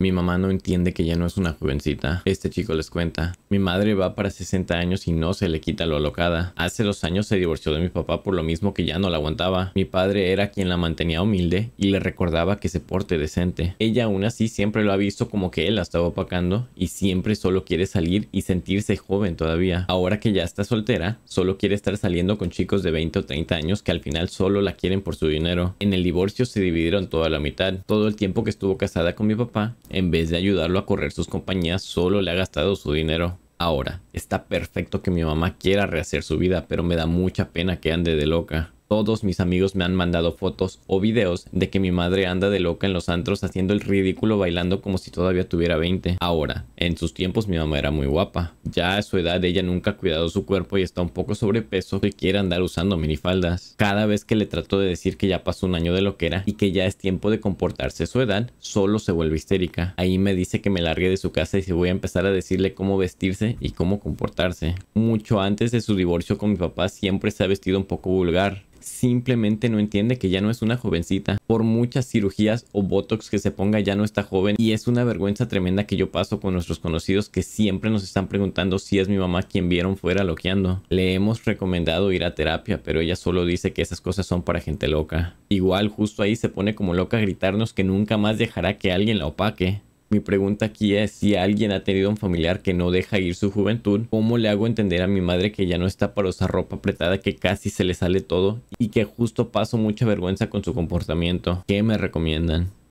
Mi mamá no entiende que ya no es una jovencita. Este chico les cuenta. Mi madre va para 60 años y no se le quita lo alocada. Hace dos años se divorció de mi papá por lo mismo que ya no la aguantaba. Mi padre era quien la mantenía humilde y le recordaba que se porte decente. Ella aún así siempre lo ha visto como que él la estaba opacando y siempre solo quiere salir y sentirse joven todavía. Ahora que ya está soltera, solo quiere estar saliendo con chicos de 20 o 30 años que al final solo la quieren por su dinero. En el divorcio se dividieron toda la mitad. Todo el tiempo que estuvo casada con mi papá, en vez de ayudarlo a correr sus compañías, solo le ha gastado su dinero. Ahora, está perfecto que mi mamá quiera rehacer su vida, pero me da mucha pena que ande de loca. Todos mis amigos me han mandado fotos o videos de que mi madre anda de loca en los antros haciendo el ridículo bailando como si todavía tuviera 20. Ahora, en sus tiempos mi mamá era muy guapa, ya a su edad ella nunca ha cuidado su cuerpo y está un poco sobrepeso que quiere andar usando minifaldas. Cada vez que le trato de decir que ya pasó un año de lo que era y que ya es tiempo de comportarse a su edad, solo se vuelve histérica. Ahí me dice que me largue de su casa y se voy a empezar a decirle cómo vestirse y cómo comportarse. Mucho antes de su divorcio con mi papá siempre se ha vestido un poco vulgar simplemente no entiende que ya no es una jovencita. Por muchas cirugías o botox que se ponga ya no está joven y es una vergüenza tremenda que yo paso con nuestros conocidos que siempre nos están preguntando si es mi mamá quien vieron fuera loqueando. Le hemos recomendado ir a terapia, pero ella solo dice que esas cosas son para gente loca. Igual justo ahí se pone como loca a gritarnos que nunca más dejará que alguien la opaque. Mi pregunta aquí es si alguien ha tenido un familiar que no deja ir su juventud, ¿cómo le hago entender a mi madre que ya no está para usar ropa apretada que casi se le sale todo y que justo paso mucha vergüenza con su comportamiento? ¿Qué me recomiendan?